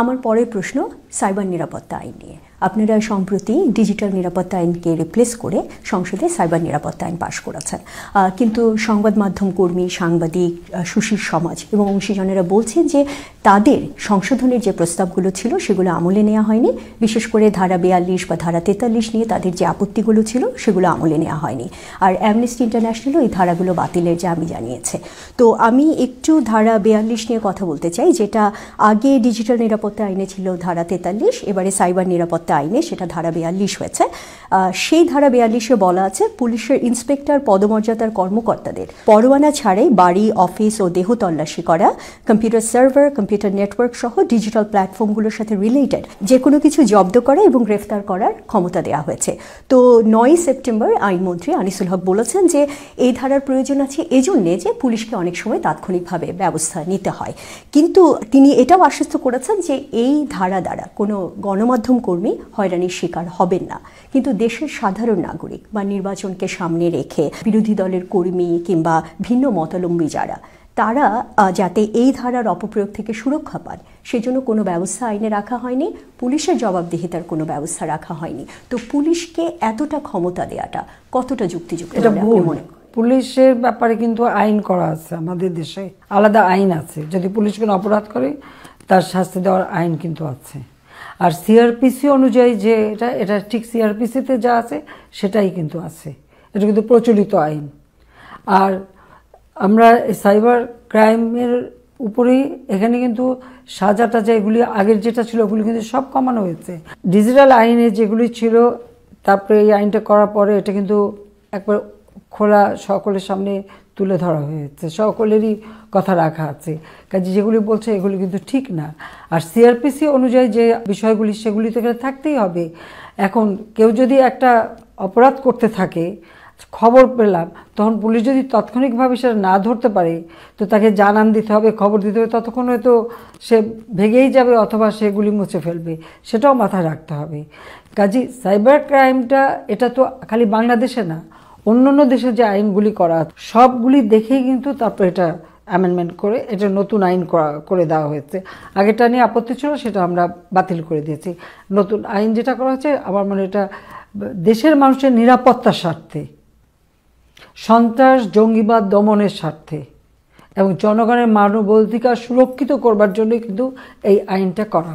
আমার পরের প্রশ্ন সাইবার নিরাপত্তা আইন নিয়ে আপনারা সম্প্রতি ডিজিটাল নিরাপত্তা আইনকে রিপ্লেস করে সংসদে সাইবার নিরাপত্তা আইন পাশ করেছেন কিন্তু সংবাদ মাধ্যম কর্মী সাংবাদিক সুশীল সমাজ এবং অংশীজনেরা বলছেন যে তাদের সংশোধনের যে প্রস্তাবগুলো ছিল সেগুলো আমলে নেওয়া হয়নি বিশেষ করে ধারা বিয়াল্লিশ বা ধারা তেতাল্লিশ নিয়ে তাদের যে আপত্তিগুলো ছিল সেগুলো আমলে নেওয়া হয়নি আর অ্যামনেস্টি ইন্টারন্যাশনালও এই ধারাগুলো বাতিলের আমি জানিয়েছে তো আমি একটু ধারা বেয়াল্লিশ নিয়ে কথা বলতে চাই যেটা আগে ডিজিটাল নিরাপত্তা আইনে ছিল ধারা তেতাল্লিশ এবারে সাইবার নিরাপত্তা একটা আইনে সেটা ধারা বেয়াল্লিশ হয়েছে সেই ধারা বেয়াল্লিশে বলা আছে পুলিশের ইন্সপেক্টর পদমর্যাদার কর্মকর্তাদের পরোয়ানা ছাড়াই বাড়ি অফিস ও দেহ তল্লাশি করা কম্পিউটার সার্ভার কম্পিউটার নেটওয়ার্ক সহ ডিজিটাল প্ল্যাটফর্মগুলোর সাথে রিলেটেড যে কোনো কিছু জব্দ করা এবং গ্রেফতার করার ক্ষমতা দেওয়া হয়েছে তো নয় সেপ্টেম্বর আইনমন্ত্রী আনিসুল হক বলেছেন যে এই ধারার প্রয়োজন আছে এজন্যে যে পুলিশকে অনেক সময় তাৎক্ষণিকভাবে ব্যবস্থা নিতে হয় কিন্তু তিনি এটাও আশ্বস্ত করেছেন যে এই ধারা দ্বারা কোনো গণমাধ্যম কর্মী হয়রানির শিকার হবেন না কিন্তু দেশের সাধারণ নাগরিক বা নির্বাচনকে সামনে রেখে বিরোধী দলের কর্মী কিংবা ভিন্ন মতালম্বী যারা তারা যাতে এই ধারার অপপ্রয়োগ থেকে সুরক্ষা পান সেজন্য কোনো ব্যবস্থা আইনে রাখা হয়নি পুলিশের জবাবদিহিতার কোনো ব্যবস্থা রাখা হয়নি তো পুলিশকে এতটা ক্ষমতা দেওয়াটা কতটা যুক্তিযুক্ত পুলিশের ব্যাপারে কিন্তু আইন করা আছে আমাদের দেশে আলাদা আইন আছে যদি পুলিশ কোনো অপরাধ করে তার শাস্তি দেওয়ার আইন কিন্তু আছে আর সিআরপিসি অনুযায়ী যে এটা এটা ঠিক সিআরপিসিতে যা আছে সেটাই কিন্তু আছে এটা কিন্তু প্রচলিত আইন আর আমরা সাইবার ক্রাইমের উপরেই এখানে কিন্তু সাজা টাজা এগুলি আগের যেটা ছিল ওগুলি কিন্তু সব কমানো হয়েছে ডিজিটাল আইনে যেগুলি ছিল তারপরে এই আইনটা করার পরে এটা কিন্তু একবার খোলা সকলের সামনে তুলে ধরা হয়েছে সকলেরই কথা রাখা আছে কাজে যেগুলি বলছে এগুলি কিন্তু ঠিক না আর সিআরপিসি অনুযায়ী যে বিষয়গুলি সেগুলি তো এখানে থাকতেই হবে এখন কেউ যদি একটা অপরাধ করতে থাকে খবর পেলাম তখন পুলিশ যদি তাৎক্ষণিকভাবে সেটা না ধরতে পারে তো তাকে জানান দিতে হবে খবর দিতে হবে ততক্ষণ হয়তো সে ভেঙেই যাবে অথবা সেগুলি মুছে ফেলবে সেটাও মাথায় রাখতে হবে কাজী সাইবার ক্রাইমটা এটা তো খালি বাংলাদেশে না অন্যান্য দেশে যে আইনগুলি করা সবগুলি দেখেই কিন্তু তারপর এটা অ্যামেন্ডমেন্ট করে এটা নতুন আইন করা করে দেওয়া হয়েছে আগেটা নিয়ে আপত্তি ছিল সেটা আমরা বাতিল করে দিয়েছি নতুন আইন যেটা করা হয়েছে আমার মনে এটা দেশের মানুষের নিরাপত্তার স্বার্থে সন্ত্রাস জঙ্গিবাদ দমনের স্বার্থে এবং জনগণের মানব অধিকার সুরক্ষিত করবার জন্য কিন্তু এই আইনটা করা